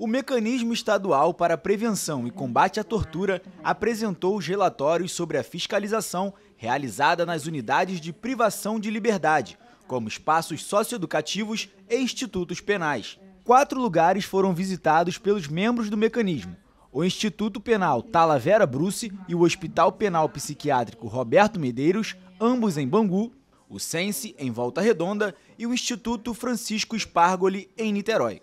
O Mecanismo Estadual para a Prevenção e Combate à Tortura apresentou os relatórios sobre a fiscalização realizada nas unidades de privação de liberdade, como espaços socioeducativos e institutos penais. Quatro lugares foram visitados pelos membros do mecanismo: o Instituto Penal Talavera Bruce e o Hospital Penal Psiquiátrico Roberto Medeiros, ambos em Bangu, o Sense em Volta Redonda e o Instituto Francisco Espargoli em Niterói.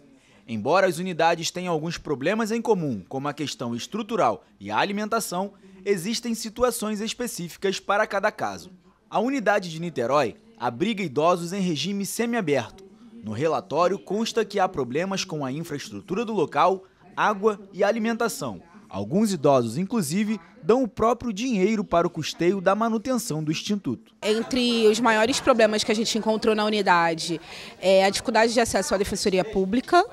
Embora as unidades tenham alguns problemas em comum, como a questão estrutural e a alimentação, existem situações específicas para cada caso. A unidade de Niterói abriga idosos em regime semiaberto. No relatório consta que há problemas com a infraestrutura do local, água e alimentação. Alguns idosos, inclusive, dão o próprio dinheiro para o custeio da manutenção do Instituto. Entre os maiores problemas que a gente encontrou na unidade é a dificuldade de acesso à defensoria pública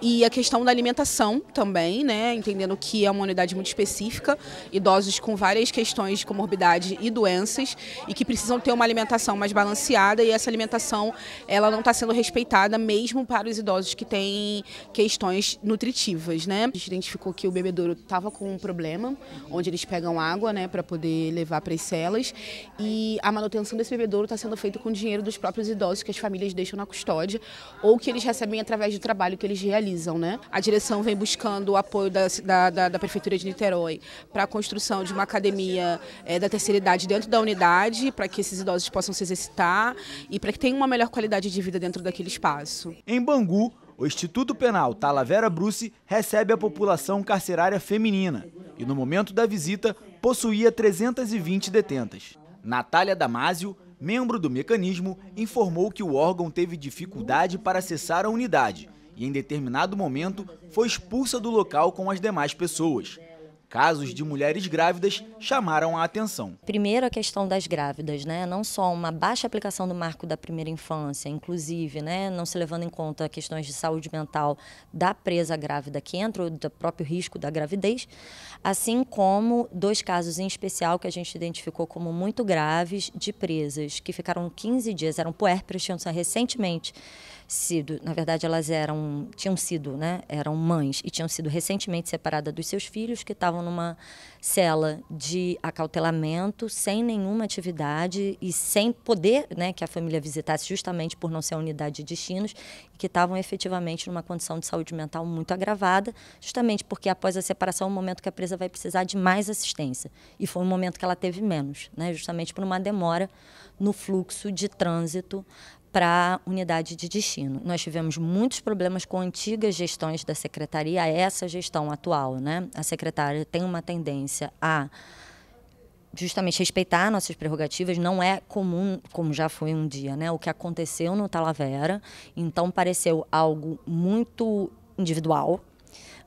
e a questão da alimentação também, né? Entendendo que é uma unidade muito específica, idosos com várias questões de comorbidade e doenças e que precisam ter uma alimentação mais balanceada e essa alimentação ela não está sendo respeitada mesmo para os idosos que têm questões nutritivas, né? A gente identificou que o bebedouro estava com um problema, onde eles pegam água né, para poder levar para as celas. E a manutenção desse bebedouro está sendo feita com dinheiro dos próprios idosos que as famílias deixam na custódia ou que eles recebem através do trabalho que eles realizam. Né? A direção vem buscando o apoio da, da, da Prefeitura de Niterói para a construção de uma academia é, da terceira idade dentro da unidade, para que esses idosos possam se exercitar e para que tenham uma melhor qualidade de vida dentro daquele espaço. Em Bangu, o Instituto Penal Talavera Bruce recebe a população carcerária feminina e, no momento da visita, possuía 320 detentas. Natália Damásio, membro do mecanismo, informou que o órgão teve dificuldade para acessar a unidade e, em determinado momento, foi expulsa do local com as demais pessoas. Casos de mulheres grávidas chamaram a atenção. Primeiro, a questão das grávidas, né? Não só uma baixa aplicação do marco da primeira infância, inclusive, né? Não se levando em conta questões de saúde mental da presa grávida que entra, ou do próprio risco da gravidez, assim como dois casos em especial que a gente identificou como muito graves de presas que ficaram 15 dias, eram puérperas, tinham recentemente sido, na verdade, elas eram, tinham sido, né? Eram mães e tinham sido recentemente separadas dos seus filhos que estavam numa cela de acautelamento, sem nenhuma atividade e sem poder né, que a família visitasse, justamente por não ser a unidade de destinos, que estavam efetivamente numa condição de saúde mental muito agravada, justamente porque após a separação é um momento que a presa vai precisar de mais assistência. E foi um momento que ela teve menos, né, justamente por uma demora no fluxo de trânsito para a unidade de destino. Nós tivemos muitos problemas com antigas gestões da secretaria, é essa gestão atual, né? A secretária tem uma tendência a justamente respeitar nossas prerrogativas não é comum, como já foi um dia, né? O que aconteceu no Talavera, então pareceu algo muito individual,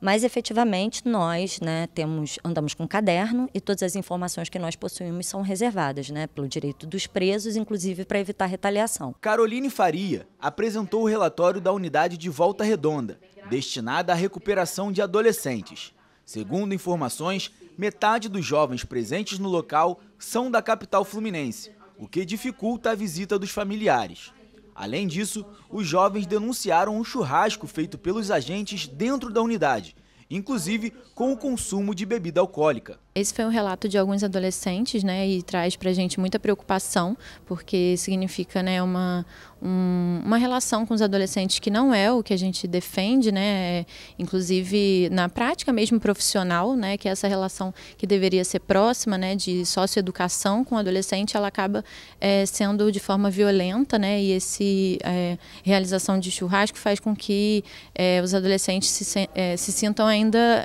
mas efetivamente nós, né, temos andamos com um caderno e todas as informações que nós possuímos são reservadas, né, pelo direito dos presos, inclusive para evitar retaliação. Caroline Faria apresentou o relatório da unidade de Volta Redonda, destinada à recuperação de adolescentes. Segundo informações, metade dos jovens presentes no local são da capital fluminense, o que dificulta a visita dos familiares. Além disso, os jovens denunciaram um churrasco feito pelos agentes dentro da unidade, inclusive com o consumo de bebida alcoólica. Esse foi um relato de alguns adolescentes, né, e traz para a gente muita preocupação, porque significa, né, uma, um, uma relação com os adolescentes que não é o que a gente defende, né, é, inclusive na prática mesmo profissional, né, que é essa relação que deveria ser próxima, né, de socioeducação com o adolescente, ela acaba é, sendo de forma violenta, né, e esse é, realização de churrasco faz com que é, os adolescentes se, se é, sintam ainda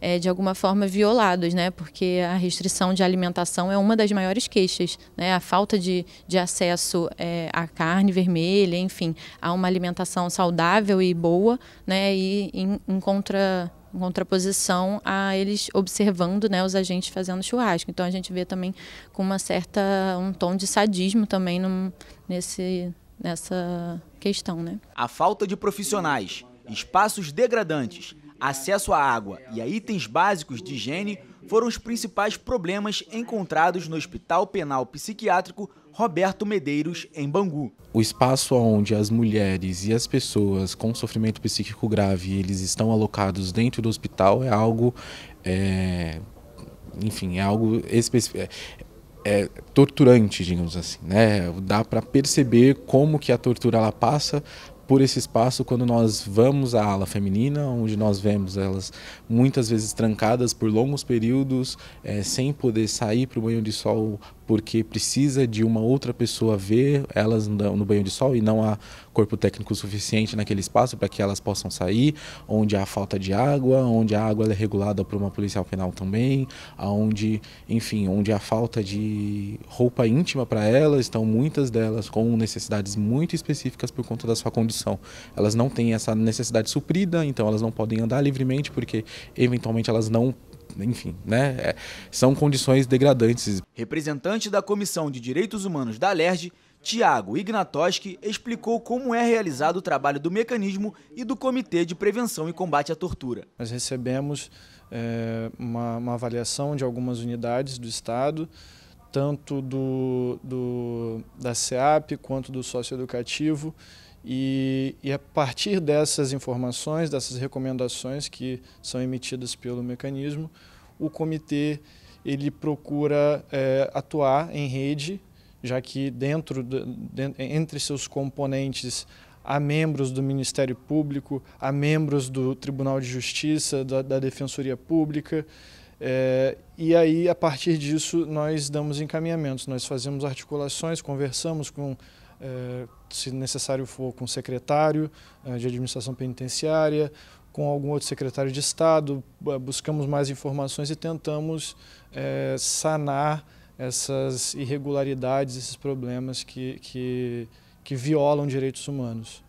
é, de alguma forma violados, né? Porque a restrição de alimentação é uma das maiores queixas, né? A falta de, de acesso é, à carne vermelha, enfim, a uma alimentação saudável e boa, né? E em, em contra em contraposição a eles observando né, os agentes fazendo churrasco. Então a gente vê também com uma certa um tom de sadismo também num, nesse nessa questão, né? A falta de profissionais, espaços degradantes Acesso à água e a itens básicos de higiene foram os principais problemas encontrados no Hospital Penal Psiquiátrico Roberto Medeiros, em Bangu. O espaço onde as mulheres e as pessoas com sofrimento psíquico grave eles estão alocados dentro do hospital é algo, é, enfim, é algo específico. É, é, torturante, digamos assim, né? Dá para perceber como que a tortura ela passa por esse espaço quando nós vamos à ala feminina, onde nós vemos elas muitas vezes trancadas por longos períodos, é, sem poder sair para o banho de sol porque precisa de uma outra pessoa ver elas no banho de sol e não há corpo técnico suficiente naquele espaço para que elas possam sair, onde há falta de água, onde a água é regulada por uma policial penal também, aonde, enfim, onde há falta de roupa íntima para elas, estão muitas delas com necessidades muito específicas por conta da sua condição. Elas não têm essa necessidade suprida, então elas não podem andar livremente porque eventualmente elas não enfim, né? É, são condições degradantes. Representante da Comissão de Direitos Humanos da Alerj, Tiago Ignatoski explicou como é realizado o trabalho do mecanismo e do Comitê de Prevenção e Combate à Tortura. Nós recebemos é, uma, uma, avaliação de algumas unidades do Estado, tanto do, do da SEAP quanto do socioeducativo, e, e, a partir dessas informações, dessas recomendações que são emitidas pelo mecanismo, o comitê ele procura é, atuar em rede, já que dentro de, de, entre seus componentes há membros do Ministério Público, há membros do Tribunal de Justiça, da, da Defensoria Pública, é, e aí a partir disso nós damos encaminhamentos, nós fazemos articulações, conversamos com eh, se necessário for com o secretário eh, de administração penitenciária, com algum outro secretário de Estado, eh, buscamos mais informações e tentamos sanar essas irregularidades, esses problemas que, que, que violam direitos humanos.